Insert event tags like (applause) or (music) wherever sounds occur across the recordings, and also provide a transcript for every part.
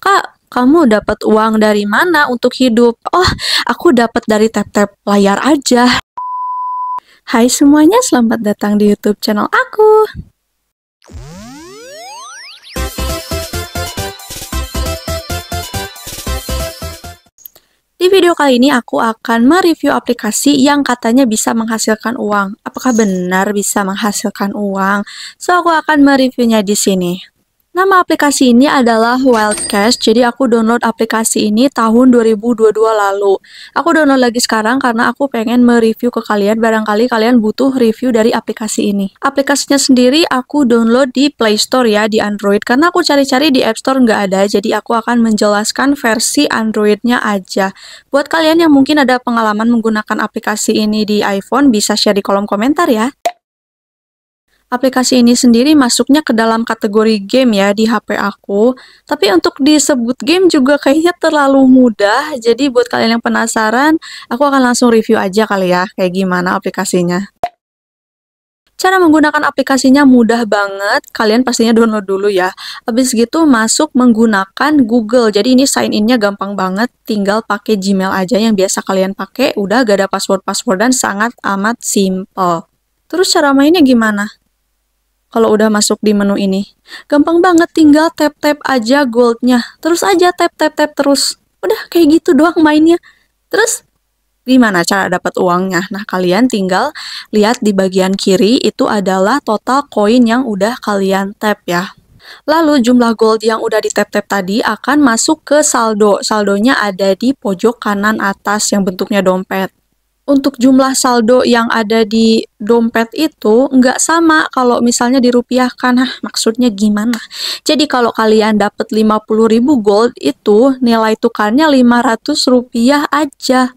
kak kamu dapat uang dari mana untuk hidup? Oh, aku dapat dari tap-tap layar aja. Hai semuanya, selamat datang di YouTube channel aku. Di video kali ini aku akan mereview aplikasi yang katanya bisa menghasilkan uang. Apakah benar bisa menghasilkan uang? So aku akan mereviewnya di sini. Nama aplikasi ini adalah Wildcash, jadi aku download aplikasi ini tahun 2022 lalu. Aku download lagi sekarang karena aku pengen mereview ke kalian, barangkali kalian butuh review dari aplikasi ini. Aplikasinya sendiri aku download di Play Store ya, di Android, karena aku cari-cari di App Store nggak ada, jadi aku akan menjelaskan versi Androidnya aja. Buat kalian yang mungkin ada pengalaman menggunakan aplikasi ini di iPhone, bisa share di kolom komentar ya aplikasi ini sendiri masuknya ke dalam kategori game ya di HP aku. Tapi untuk disebut game juga kayaknya terlalu mudah. Jadi buat kalian yang penasaran, aku akan langsung review aja kali ya kayak gimana aplikasinya. Cara menggunakan aplikasinya mudah banget, kalian pastinya download dulu ya. Habis gitu masuk menggunakan Google, jadi ini sign innya gampang banget, tinggal pakai Gmail aja yang biasa kalian pakai, udah gak ada password-password dan sangat amat simple. Terus cara mainnya gimana? kalau udah masuk di menu ini. Gampang banget tinggal tap-tap aja goldnya. Terus aja tap-tap-tap terus. Udah kayak gitu doang mainnya. Terus gimana cara dapat uangnya? Nah, kalian tinggal lihat di bagian kiri itu adalah total koin yang udah kalian tap ya. Lalu jumlah gold yang udah di tap-tap tadi akan masuk ke saldo. Saldonya ada di pojok kanan atas yang bentuknya dompet untuk jumlah saldo yang ada di dompet itu nggak sama kalau misalnya dirupiahkan. Hah, maksudnya gimana? Jadi kalau kalian dapat 50.000 gold itu nilai tukarnya 500 rupiah aja.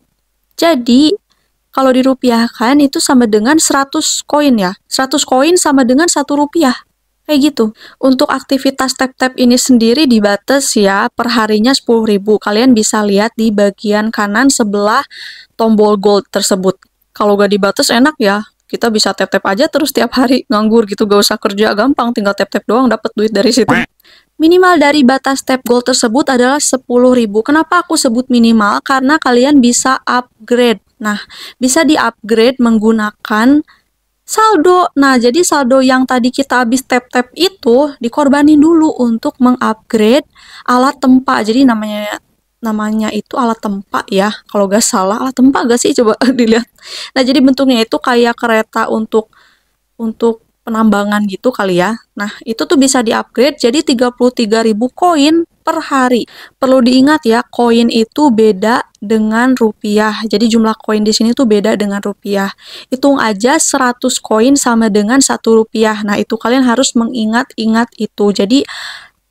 Jadi kalau dirupiahkan itu sama dengan 100 koin ya. 100 koin sama dengan 1 rupiah. Kayak gitu. Untuk aktivitas tap-tap ini sendiri dibatas ya perharinya 10.000. Kalian bisa lihat di bagian kanan sebelah tombol gold tersebut. Kalau gak dibatas enak ya. Kita bisa tap-tap aja terus tiap hari nganggur gitu gak usah kerja gampang tinggal tap-tap doang dapat duit dari situ. Minimal dari batas tap gold tersebut adalah 10.000. Kenapa aku sebut minimal? Karena kalian bisa upgrade. Nah, bisa di-upgrade menggunakan saldo. Nah, jadi saldo yang tadi kita habis tap-tap itu dikorbanin dulu untuk mengupgrade alat tempat, Jadi namanya namanya itu alat tempat ya. Kalau gak salah alat tempat, gak sih coba (laughs) dilihat. Nah, jadi bentuknya itu kayak kereta untuk untuk penambangan gitu kali ya. Nah, itu tuh bisa tiga puluh jadi 33.000 koin per hari. Perlu diingat ya, koin itu beda dengan rupiah. Jadi jumlah koin di sini tuh beda dengan rupiah. Hitung aja 100 koin sama dengan 1 rupiah. Nah, itu kalian harus mengingat-ingat itu. Jadi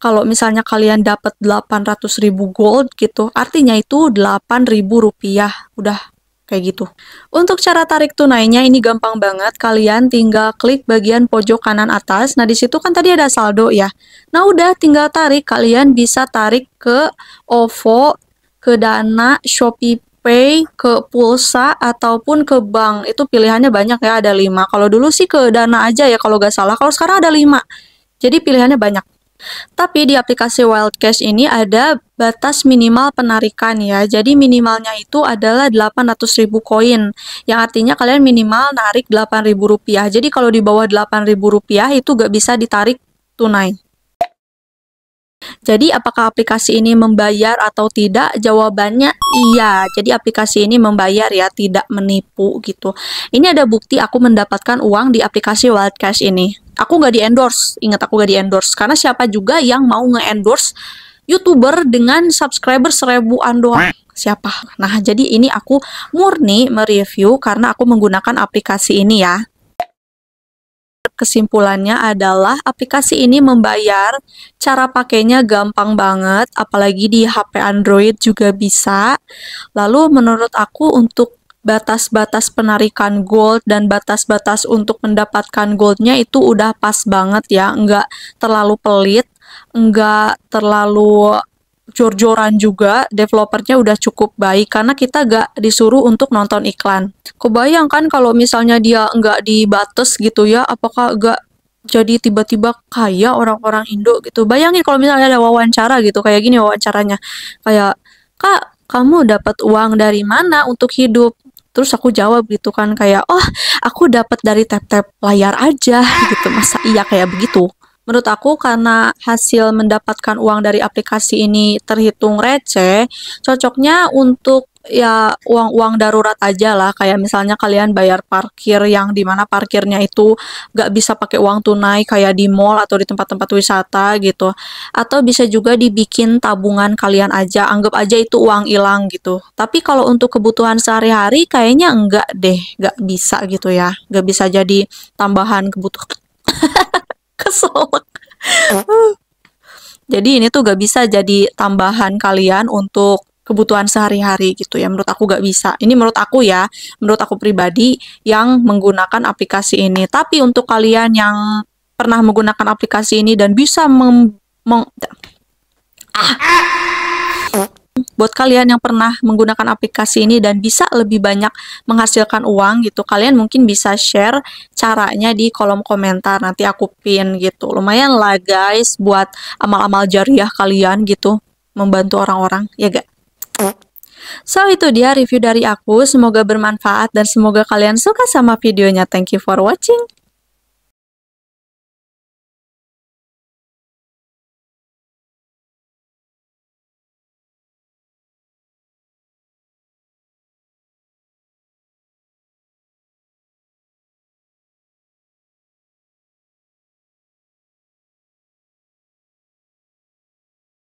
kalau misalnya kalian dapat 800.000 gold gitu, artinya itu 8.000 rupiah. Udah kayak gitu. Untuk cara tarik tunainya ini gampang banget, kalian tinggal klik bagian pojok kanan atas. Nah, di situ kan tadi ada saldo ya. Nah, udah tinggal tarik, kalian bisa tarik ke OVO, ke Dana, Shopee Pay, ke pulsa ataupun ke bank. Itu pilihannya banyak ya, ada lima. Kalau dulu sih ke Dana aja ya kalau gak salah. Kalau sekarang ada lima. Jadi pilihannya banyak. Tapi di aplikasi Wild Cash ini ada batas minimal penarikan ya. Jadi minimalnya itu adalah 800.000 koin. Yang artinya kalian minimal narik 8.000 rupiah. Jadi kalau di bawah 8.000 rupiah itu gak bisa ditarik tunai. Jadi apakah aplikasi ini membayar atau tidak? Jawabannya iya. Jadi aplikasi ini membayar ya, tidak menipu gitu. Ini ada bukti aku mendapatkan uang di aplikasi Wild Cash ini aku nggak di endorse ingat aku nggak di endorse karena siapa juga yang mau nge endorse youtuber dengan subscriber seribu doang siapa nah jadi ini aku murni mereview karena aku menggunakan aplikasi ini ya kesimpulannya adalah aplikasi ini membayar, cara pakainya gampang banget, apalagi di HP Android juga bisa. Lalu menurut aku untuk batas-batas penarikan gold dan batas-batas untuk mendapatkan goldnya itu udah pas banget ya nggak terlalu pelit nggak terlalu jor-joran juga developernya udah cukup baik karena kita gak disuruh untuk nonton iklan kebayangkan kalau misalnya dia nggak dibatas gitu ya apakah gak jadi tiba-tiba kaya orang-orang Indo gitu bayangin kalau misalnya ada wawancara gitu kayak gini wawancaranya kayak kak kamu dapat uang dari mana untuk hidup terus aku jawab gitu kan kayak oh aku dapat dari tap-tap layar aja gitu masa iya kayak begitu menurut aku karena hasil mendapatkan uang dari aplikasi ini terhitung receh cocoknya untuk ya uang-uang darurat aja lah kayak misalnya kalian bayar parkir yang dimana parkirnya itu gak bisa pakai uang tunai kayak di mall atau di tempat-tempat wisata gitu atau bisa juga dibikin tabungan kalian aja anggap aja itu uang hilang gitu tapi kalau untuk kebutuhan sehari-hari kayaknya enggak deh gak bisa gitu ya gak bisa jadi tambahan kebutuhan (laughs) kesel jadi ini tuh gak bisa jadi tambahan kalian untuk kebutuhan sehari-hari gitu ya menurut aku gak bisa ini menurut aku ya menurut aku pribadi yang menggunakan aplikasi ini tapi untuk kalian yang pernah menggunakan aplikasi ini dan bisa mem meng ah. buat kalian yang pernah menggunakan aplikasi ini dan bisa lebih banyak menghasilkan uang gitu kalian mungkin bisa share caranya di kolom komentar nanti aku pin gitu lumayan lah guys buat amal-amal jariah kalian gitu membantu orang-orang ya gak So itu dia review dari aku, semoga bermanfaat dan semoga kalian suka sama videonya. Thank you for watching.